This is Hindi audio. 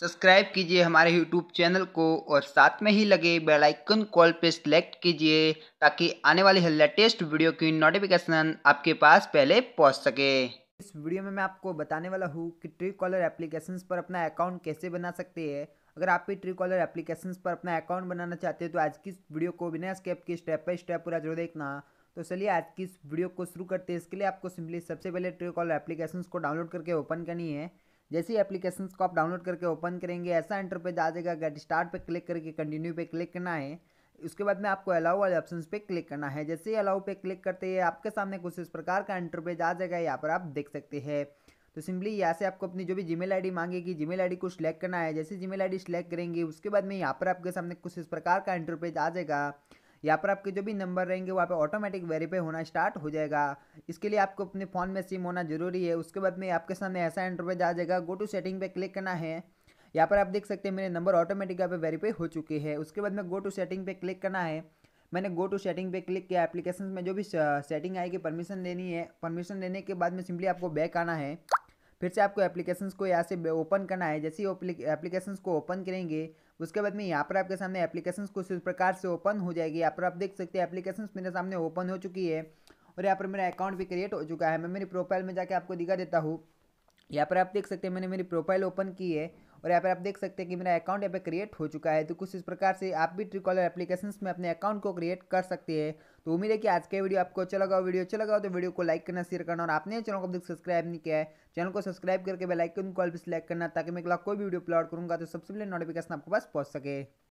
सब्सक्राइब कीजिए हमारे यूट्यूब चैनल को और साथ में ही लगे बेल आइकन कॉल पे सिलेक्ट कीजिए ताकि आने वाली लेटेस्ट वीडियो की नोटिफिकेशन आपके पास पहले पहुंच सके इस वीडियो में मैं आपको बताने वाला हूँ कि ट्री कॉलर एप्लीकेशन पर अपना अकाउंट कैसे बना सकते हैं अगर आप भी ट्री कॉलर एप्लीकेशन पर अपना अकाउंट बनाना चाहते हो तो आज की इस वीडियो को बिना स्केप के स्टेप बाई स्टेप पूरा जरूर देखना तो चलिए आज की इस वीडियो को शुरू करते हैं इसके लिए आपको सिंपली सबसे पहले ट्री कॉलर एप्लीकेशन को डाउनलोड करके ओपन करनी है जैसे ही एप्लीकेशन को आप डाउनलोड करके ओपन करेंगे ऐसा एंटर पेज आ जाएगा गेट स्टार्ट पे क्लिक करके कंटिन्यू पे क्लिक करना है उसके बाद में आपको अलाउ वाले ऑप्शन पे क्लिक करना है जैसे ही अलाउ पे क्लिक करते हैं आपके सामने कुछ इस प्रकार का इंटरपेज आ जाएगा यहाँ पर आप देख सकते हैं तो सिंपली यहाँ से आपको अपनी जो भी जीमेल आईडी मांगेगी जीमेल आईडी को सिलेक्ट करना है जैसे जीमेल आईडी सिलेक्ट करेंगे उसके बाद में यहाँ पर आपके सामने कुछ इस प्रकार का इंटरपेज आ जाएगा यहाँ पर आपके जो भी नंबर रहेंगे वहाँ पर ऑटोमेटिक वेरीफाई होना स्टार्ट हो जाएगा इसके लिए आपको अपने फ़ोन में सिम होना जरूरी है उसके बाद में आपके सामने ऐसा इंटरव्यू आ जाएगा गो टू सेटिंग पे क्लिक करना है यहाँ पर आप देख सकते हैं मेरे नंबर ऑटोमेटिक यहाँ पे वेरीफाई हो चुके हैं उसके बाद में गो टू सेटिंग पे क्लिक करना है मैंने गो टू सेटिंग पे क्लिक किया एप्लीकेशन में जो भी सेटिंग uh, आएगी परमिशन लेनी है परमिशन लेने के बाद में सिंपली आपको बैक आना है फिर से आपको एप्लीकेशंस को यहाँ से ओपन करना है जैसे ही एप्लीकेशंस को ओपन करेंगे उसके बाद में यहाँ पर आपके सामने एप्लीकेशंस कुछ इस प्रकार से ओपन हो जाएगी यहाँ पर आप देख सकते हैं एप्लीकेशंस मेरे सामने ओपन हो चुकी है और यहाँ पर मेरा अकाउंट भी क्रिएट हो चुका है मैं मेरी प्रोफाइल में जाके आपको दिखा देता हूँ यहाँ पर आप देख सकते हैं मैंने मेरी प्रोफाइल ओपन की है और यहाँ पर आप देख सकते हैं कि मेरा अकाउंट यहाँ पर क्रिएट हो चुका है तो कुछ इस प्रकार से आप भी ट्रिकॉलर एप्लीकेशन में अपने अकाउंट को क्रिएट कर सकते हैं तो उम्मीद है कि आज का वीडियो आपको अच्छा लगा वीडियो अच्छा लगा तो वीडियो को लाइक करना शेयर करना और आपने चैनल को अभी सब्सक्राइब नहीं किया है चैनल को सब्सक्राइब करके बेलाइकन कॉल भी सिलेक्ट करना ताकि मैं अगला कोई भी वीडियो अपलोड करूँगा तो सबसे पहले नोटिफिकेशन आपके पास पहुँच सके